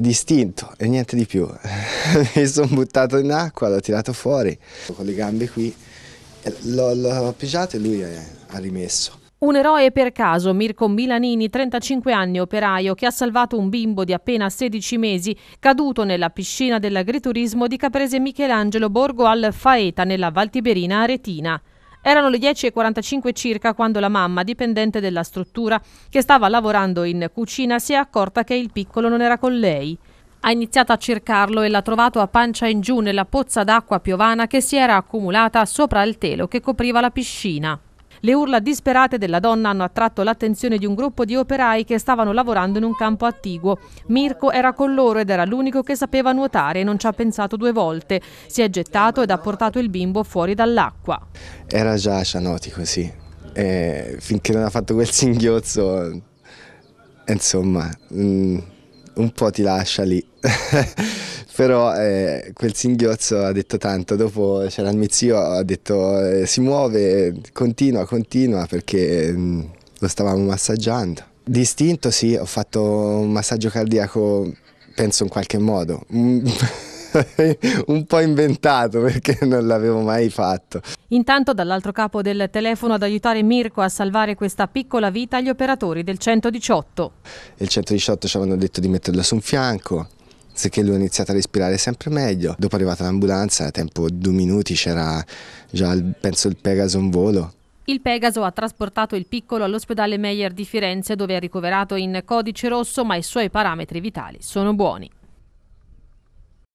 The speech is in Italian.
distinto e niente di più. Mi sono buttato in acqua, l'ho tirato fuori con le gambe qui, l'ho pigiato e lui ha rimesso. Un eroe per caso, Mirko Milanini, 35 anni, operaio, che ha salvato un bimbo di appena 16 mesi caduto nella piscina dell'agriturismo di Caprese Michelangelo Borgo al Faeta nella Valtiberina Aretina. Erano le 10.45 circa quando la mamma, dipendente della struttura, che stava lavorando in cucina, si è accorta che il piccolo non era con lei. Ha iniziato a cercarlo e l'ha trovato a pancia in giù nella pozza d'acqua piovana che si era accumulata sopra il telo che copriva la piscina. Le urla disperate della donna hanno attratto l'attenzione di un gruppo di operai che stavano lavorando in un campo attiguo. Mirko era con loro ed era l'unico che sapeva nuotare e non ci ha pensato due volte. Si è gettato ed ha portato il bimbo fuori dall'acqua. Era già cianotico, così. E finché non ha fatto quel singhiozzo, insomma, mm, un po' ti lascia lì. però eh, quel singhiozzo ha detto tanto, dopo c'era il mio zio, ha detto eh, si muove, continua, continua perché mh, mm, lo stavamo massaggiando. Distinto sì, ho fatto un massaggio cardiaco, penso in qualche modo, mm, un po' inventato perché non l'avevo mai fatto. Intanto dall'altro capo del telefono ad aiutare Mirko a salvare questa piccola vita gli operatori del 118. Il 118 ci avevano detto di metterla su un fianco, che lui ha iniziato a respirare sempre meglio. Dopo è arrivata l'ambulanza, a tempo due minuti, c'era già il, penso il Pegaso in volo. Il Pegaso ha trasportato il piccolo all'ospedale Meyer di Firenze dove è ricoverato in codice rosso ma i suoi parametri vitali sono buoni.